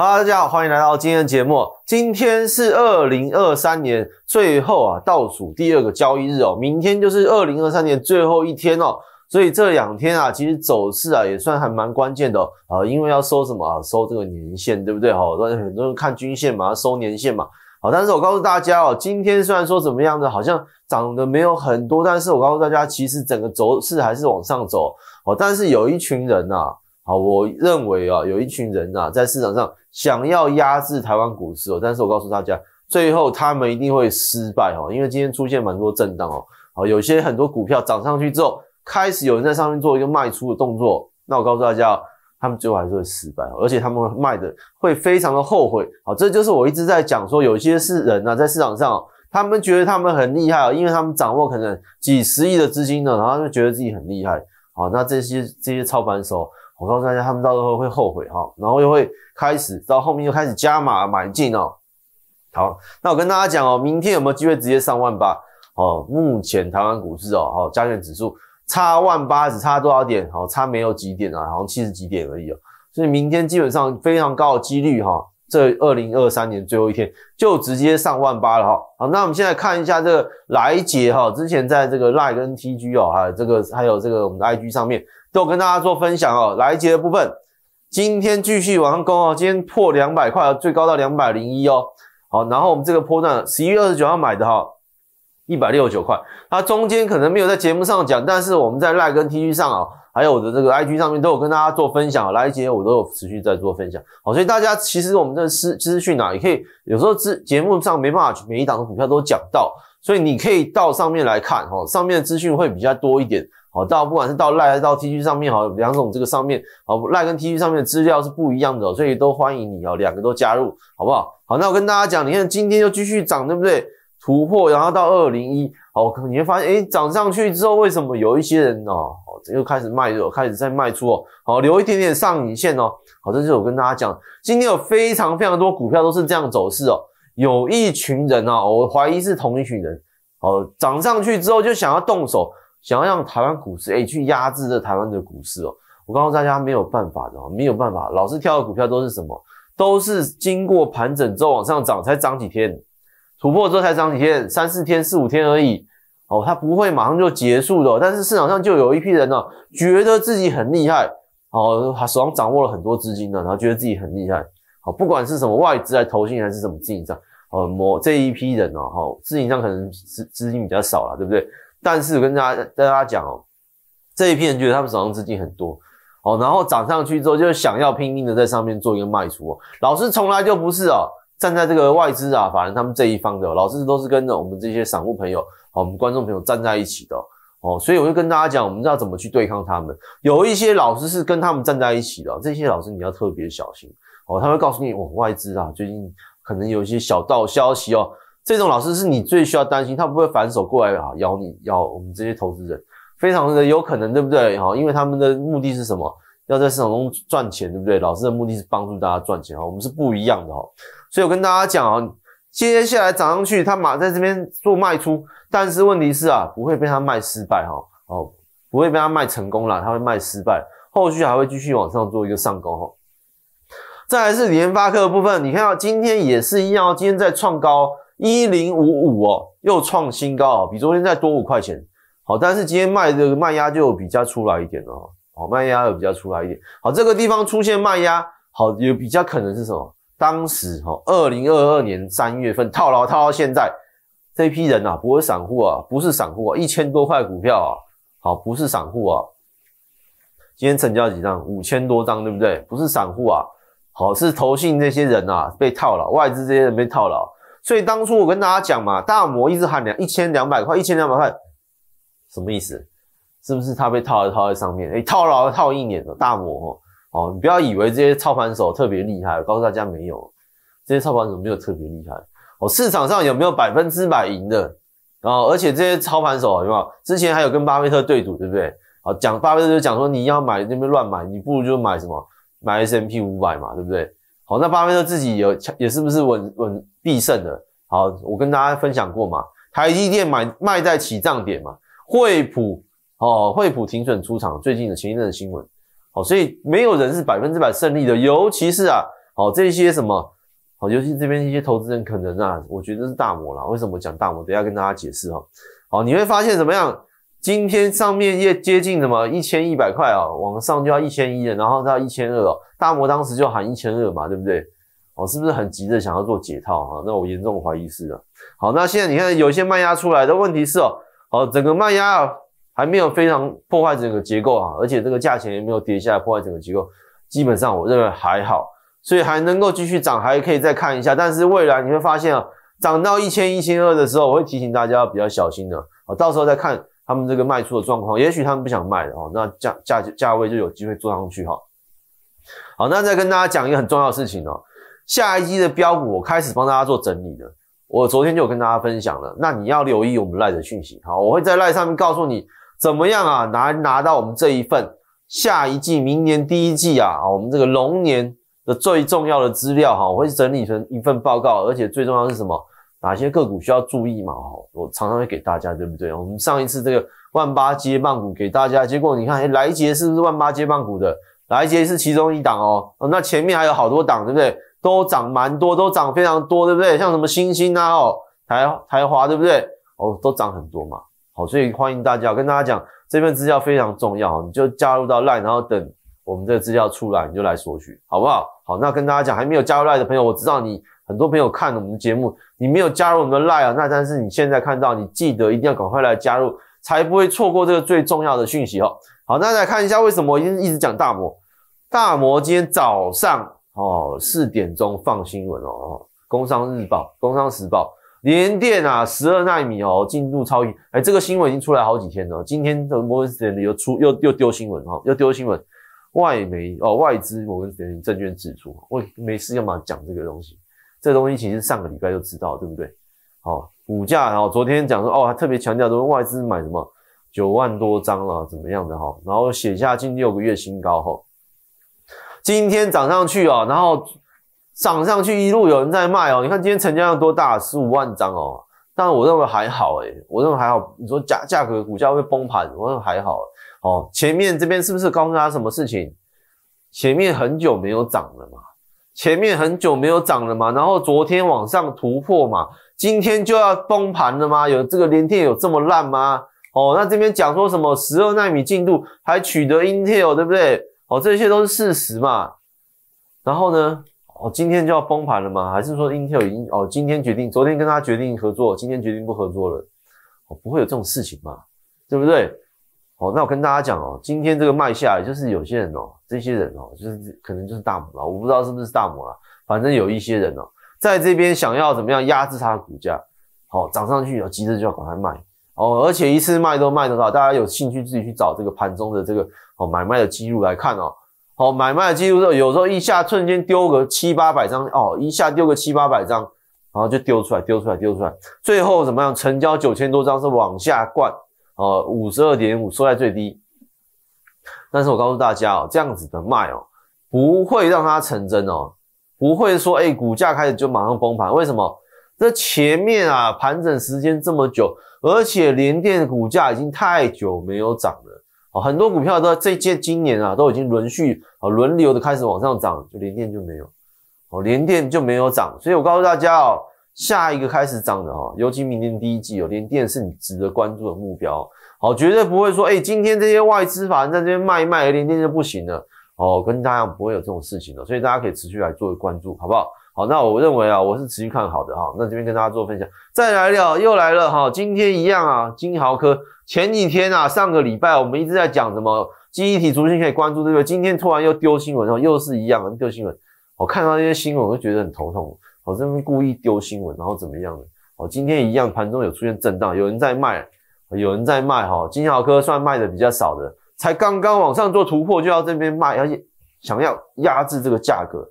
好，大家好，欢迎来到今天的节目。今天是二零二三年最后啊倒数第二个交易日哦，明天就是二零二三年最后一天哦，所以这两天啊，其实走势啊也算还蛮关键的啊，因为要收什么啊，收这个年线，对不对？哈，很多人看均线嘛，收年线嘛。好，但是我告诉大家哦，今天虽然说怎么样的，好像涨的没有很多，但是我告诉大家，其实整个走势还是往上走哦，但是有一群人啊。啊，我认为啊，有一群人啊，在市场上想要压制台湾股市哦，但是我告诉大家，最后他们一定会失败哦，因为今天出现蛮多震荡哦，好，有些很多股票涨上去之后，开始有人在上面做一个卖出的动作，那我告诉大家他们最后还是会失败，而且他们卖的会非常的后悔，好，这就是我一直在讲说，有些是人啊，在市场上，他们觉得他们很厉害啊，因为他们掌握可能几十亿的资金呢，然后就觉得自己很厉害，好，那这些这些操盘手。我告诉大家，他们到时候会后悔哈，然后又会开始到后面就开始加码买进哦。好，那我跟大家讲哦，明天有没有机会直接上万八？哦，目前台湾股市哦，好加权指数差万八只差多少点？好，差没有几点啊，好像七十几点而已哦。所以明天基本上非常高的几率哈。这二零二三年最后一天，就直接上万八了哈。好，那我们现在看一下这个来捷哈，之前在这个赖跟 T G 哦，还有这个还有这个我们的 I G 上面，都有跟大家做分享哦。来捷的部分，今天继续上攻哦，今天破两百块，最高到两百零一哦。好，然后我们这个波段，十一月二十九号买的哈，一百六十九块，它中间可能没有在节目上讲，但是我们在赖跟 T G 上啊。还有我的这个 IG 上面都有跟大家做分享，来节我都有持续在做分享，好，所以大家其实我们的资资讯啊，也可以有时候资节目上没办法每一档的股票都讲到，所以你可以到上面来看哈，上面的资讯会比较多一点，好，到不管是到赖还是到 TG 上面，好，两种这个上面，好赖跟 TG 上面的资料是不一样的，所以都欢迎你哦，两个都加入，好不好？好，那我跟大家讲，你看今天又继续涨，对不对？突破，然后到二零一，好，可能你会发现，哎，涨上去之后，为什么有一些人哦，又开始卖肉，开始在卖出哦，好留一点点上影线哦。好，这就是我跟大家讲，今天有非常非常多股票都是这样走势哦。有一群人啊，我怀疑是同一群人，好涨上去之后就想要动手，想要让台湾股市哎去压制这台湾的股市哦。我告诉大家没有办法的，没有办法，老是跳的股票都是什么？都是经过盘整之后往上涨才涨几天，突破之后才涨几天，三四天、四五天而已。哦，他不会马上就结束的，但是市场上就有一批人呢，觉得自己很厉害，哦，他手上掌握了很多资金呢，然后觉得自己很厉害，好，不管是什么外资来投信还是什么资营商，呃，某这一批人呢，哈，自金上可能资资金比较少了，对不对？但是跟大家跟大家讲哦，这一批人觉得他们手上资金很多，哦，然后涨上去之后就想要拼命的在上面做一个卖出，老师从来就不是哦。站在这个外资啊，反正他们这一方的老师都是跟我们这些散户朋友、我们观众朋友站在一起的哦，所以我就跟大家讲，我们要怎么去对抗他们。有一些老师是跟他们站在一起的，这些老师你要特别小心哦，他会告诉你，哦，外资啊，最近可能有一些小道消息哦，这种老师是你最需要担心，他不会反手过来啊，咬你，咬我们这些投资人，非常的有可能，对不对？哈，因为他们的目的是什么？要在市场中赚钱，对不对？老师的目的是帮助大家赚钱哈，我们是不一样的哈，所以我跟大家讲啊，接下来涨上去，他马在这边做卖出，但是问题是啊，不会被他卖失败哈，哦，不会被他卖成功了，他会卖失败，后续还会继续往上做一个上攻哈。再来是联发科的部分，你看到今天也是一样哦，今天在创高一零五五哦，又创新高哦，比昨天再多五块钱，好，但是今天卖的卖压就比较出来一点了。好，卖压又比较出来一点。好，这个地方出现卖压，好，也比较可能是什么？当时，哈，二零二二年三月份套牢，套到现在这批人呐，不是散户啊，不是散户，啊，一千多块股票啊，好，不是散户啊，今天成交几张？五千多张，对不对？不是散户啊，好，是投信那些人呐，被套牢，外资这些人被套牢。所以当初我跟大家讲嘛，大摩一直喊两一千两百块，一千两百块，什么意思？是不是他被套了套在上面？哎，套牢套一年的大魔哦！你不要以为这些操盘手特别厉害，告诉大家没有，这些操盘手没有特别厉害哦。市场上有没有百分之百赢的？然后，而且这些操盘手有没有之前还有跟巴菲特对赌，对不对？好，讲巴菲特就讲说你要买那边乱买，你不如就买什么买 S M P 五百嘛，对不对？好，那巴菲特自己有也是不是稳稳必胜的？好，我跟大家分享过嘛，台积电买卖在起涨点嘛，惠普。哦，惠普停损出场，最近的前一阵新闻，好，所以没有人是百分之百胜利的，尤其是啊，好这些什么，好，尤其这边一些投资人可能啊，我觉得是大魔了。为什么讲大魔？等下跟大家解释哈。好，你会发现怎么样？今天上面越接近什么一千一百块啊，往上就要一千一了，然后到一千二哦，大魔当时就喊一千二嘛，对不对？哦，是不是很急着想要做解套啊？那我严重怀疑是的。好，那现在你看有一些卖压出来的问题是哦，好，整个卖压。还没有非常破坏整个结构哈，而且这个价钱也没有跌下来破坏整个结构，基本上我认为还好，所以还能够继续涨，还可以再看一下。但是未来你会发现啊，涨到一千一千二的时候，我会提醒大家要比较小心的，啊，到时候再看他们这个卖出的状况，也许他们不想卖的哦，那价价价位就有机会做上去哈。好，那再跟大家讲一个很重要的事情哦，下一季的标股我开始帮大家做整理了，我昨天就有跟大家分享了，那你要留意我们赖的讯息，好，我会在赖上面告诉你。怎么样啊？拿拿到我们这一份下一季明年第一季啊我们这个龙年的最重要的资料哈，我会整理成一份报告，而且最重要是什么？哪些个股需要注意嘛？我常常会给大家，对不对？我们上一次这个万八接棒股给大家，结果你看，哎，来杰是不是万八接棒股的？来杰是其中一档哦，那前面还有好多档，对不对？都涨蛮多，都涨非常多，对不对？像什么星星啊，哦，台台华，对不对？哦，都涨很多嘛。好，所以欢迎大家跟大家讲，这份资料非常重要，你就加入到 Line，然后等我们这个资料出来，你就来索取，好不好？好，那跟大家讲，还没有加入 Line 的朋友，我知道你很多朋友看了我们的节目，你没有加入我们的 Line 啊，那但是你现在看到，你记得一定要赶快来加入，才不会错过这个最重要的讯息哦。好，那来看一下为什么一直一直讲大摩，大摩今天早上哦四点钟放新闻哦，《工商日报》《工商时报》。联电啊，十二纳米哦，进度超前。哎，这个新闻已经出来好几天了。今天的摩根士丹利又出又又丢新闻哈，又丢新闻。外媒哦，外资摩根士丹利证券指出，我没事干嘛讲这个东西？这东西其实上个礼拜就知道，对不对？好，股价然后昨天讲说哦，还特别强调说外资买什么九万多张了，怎么样的哈？然后写下近六个月新高哈。今天涨上去啊，然后。涨上去一路有人在卖哦，你看今天成交量多大，十五万张哦。但我认为还好哎，我认为还好。你说价价格股价会崩盘，我认为还好。哦，前面这边是不是告诉他什么事情？前面很久没有涨了嘛，前面很久没有涨了嘛，然后昨天往上突破嘛，今天就要崩盘了吗？有这个连电有这么烂吗？哦，那这边讲说什么十二纳米进度还取得 Intel 对不对？哦，这些都是事实嘛。然后呢？哦，今天就要崩盘了吗？还是说 Intel 已经哦，今天决定，昨天跟他决定合作，今天决定不合作了？哦，不会有这种事情嘛，对不对？哦，那我跟大家讲哦，今天这个卖下来，就是有些人哦，这些人哦，就是可能就是大摩了，我不知道是不是大摩了，反正有一些人哦，在这边想要怎么样压制它的股价，好涨上去，哦，急着就要把它卖。哦，而且一次卖都卖得到，大家有兴趣自己去找这个盘中的这个哦买卖的记录来看哦。好，买卖的记录之后，有时候一下瞬间丢个七八百张，哦，一下丢个七八百张，然后就丢出来，丢出来，丢出来，最后怎么样？成交九千多张是往下灌，哦，五十二点五收在最低。但是我告诉大家哦，这样子的卖哦，不会让它成真哦，不会说哎，股价开始就马上崩盘。为什么？这前面啊盘整时间这么久，而且连电股价已经太久没有涨了。哦，很多股票都这届今年啊，都已经轮续啊轮流的开始往上涨，就连电就没有，哦，连电就没有涨，所以我告诉大家哦，下一个开始涨的哦，尤其明年第一季哦，连电是你值得关注的目标，好，绝对不会说哎，今天这些外资法人在这边卖一卖，而电就不行了，哦，跟大家不会有这种事情的，所以大家可以持续来做关注，好不好？好，那我认为啊，我是持续看好的哈。那这边跟大家做分享，再来了，又来了哈。今天一样啊，金豪科前几天啊，上个礼拜我们一直在讲什么记忆体重新可以关注，对不对？今天突然又丢新闻，然后又是一样丢新闻。我看到这些新闻我就觉得很头痛，我这边故意丢新闻，然后怎么样的？哦，今天一样，盘中有出现震荡，有人在卖，有人在卖哈。金豪科算卖的比较少的，才刚刚往上做突破，就要这边卖，而且想要压制这个价格。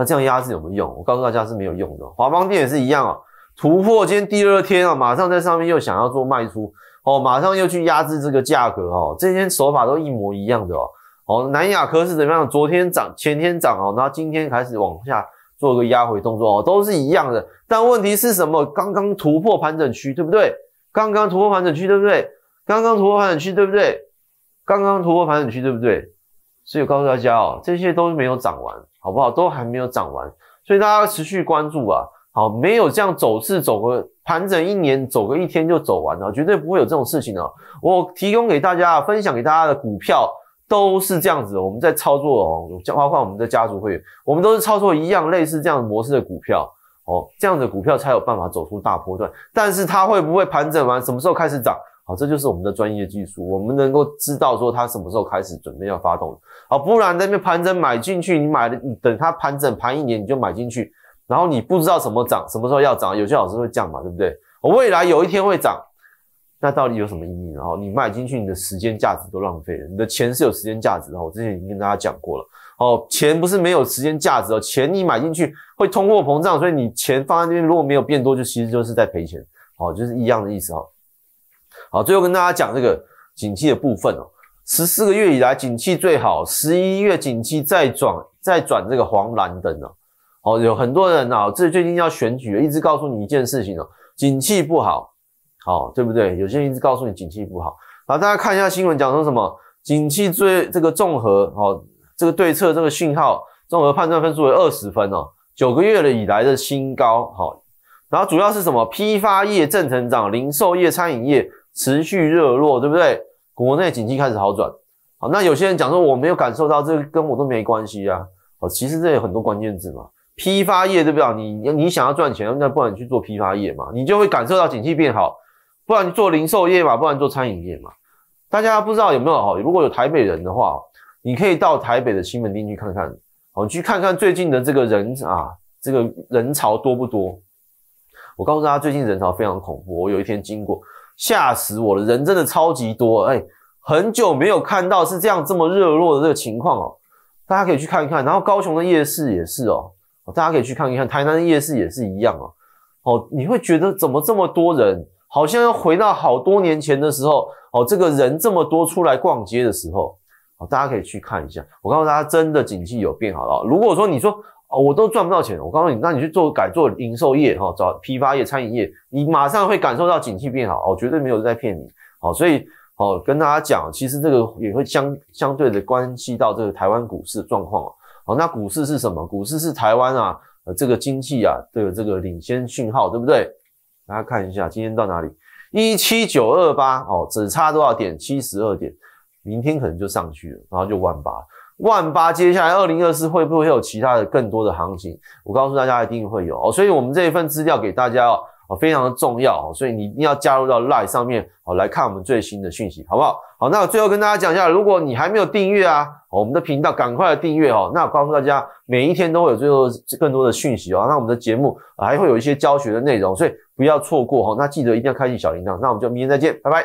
那这样压制有没有用？我告诉大家是没有用的。华邦电也是一样啊，突破今天第二天啊，马上在上面又想要做卖出哦，马上又去压制这个价格哦，这些手法都一模一样的哦。哦，南亚科是怎么样？昨天涨，前天涨哦，然后今天开始往下做个压回动作哦，都是一样的。但问题是什么？刚刚突破盘整区，对不对？刚刚突破盘整区，对不对？刚刚突破盘整区，对不对？刚刚突破盘整区，对不对？所以告诉大家哦，这些都没有涨完。好不好？都还没有涨完，所以大家持续关注啊。好，没有这样走势，走个盘整一年，走个一天就走完了，绝对不会有这种事情的。我提供给大家、分享给大家的股票都是这样子，我们在操作哦，包括我们的家族会员，我们都是操作一样类似这样模式的股票哦，这样的股票才有办法走出大波段。但是它会不会盘整完？什么时候开始涨？好，这就是我们的专业技术，我们能够知道说它什么时候开始准备要发动。好，不然在那边盘整买进去，你买了，你等它盘整盘一年你就买进去，然后你不知道什么涨，什么时候要涨，有些老师会降嘛，对不对？我未来有一天会涨，那到底有什么意义呢？后你买进去，你的时间价值都浪费了，你的钱是有时间价值的。我之前已经跟大家讲过了，哦，钱不是没有时间价值哦，钱你买进去会通货膨胀，所以你钱放在那边如果没有变多，就其实就是在赔钱。哦，就是一样的意思哈。好，最后跟大家讲这个景气的部分哦，十四个月以来景气最好，十一月景气再转再转这个黄蓝灯哦，哦，有很多人哦，这最近要选举，一直告诉你一件事情哦，景气不好，好，对不对？有些人一直告诉你景气不好，好，大家看一下新闻讲说什么，景气最这个综合哦，这个对策这个讯号综合判断分数为二十分哦，九个月了以来的新高，好，然后主要是什么？批发业正成长，零售业、餐饮业。持续热络，对不对？国内景气开始好转，好，那有些人讲说我没有感受到，这跟我都没关系啊。哦，其实这有很多关键字嘛，批发业对不对？你你想要赚钱，那不然你去做批发业嘛，你就会感受到景气变好。不然你做零售业嘛，不然做餐饮业嘛。大家不知道有没有？如果有台北人的话，你可以到台北的新门店去看看。哦，去看看最近的这个人啊，这个人潮多不多？我告诉大家，最近人潮非常恐怖。我有一天经过。吓死我了，人真的超级多，哎，很久没有看到是这样这么热络的这个情况哦，大家可以去看一看。然后高雄的夜市也是哦，大家可以去看一看。台南的夜市也是一样哦。哦，你会觉得怎么这么多人，好像要回到好多年前的时候哦，这个人这么多出来逛街的时候，大家可以去看一下。我告诉大家，真的景气有变好了。如果说你说。哦，我都赚不到钱，我告诉你，那你去做改做零售业哈，找批发业、餐饮业，你马上会感受到景气变好，我绝对没有在骗你。好，所以好跟大家讲，其实这个也会相相对的，关系到这个台湾股市状况好，那股市是什么？股市是台湾啊，呃，这个经济啊的这个领先讯号，对不对？大家看一下，今天到哪里？一七九二八，哦，只差多少点？七十二点，明天可能就上去了，然后就万八。万八，接下来二零二四会不会有其他的更多的行情？我告诉大家一定会有哦，所以我们这一份资料给大家哦，非常的重要哦，所以你一定要加入到 live 上面哦，来看我们最新的讯息，好不好？好，那我最后跟大家讲一下，如果你还没有订阅啊，我们的频道，赶快订阅哦。那告诉大家，每一天都会有最后更多的讯息哦。那我们的节目还会有一些教学的内容，所以不要错过哈。那记得一定要开启小铃铛。那我们就明天再见，拜拜。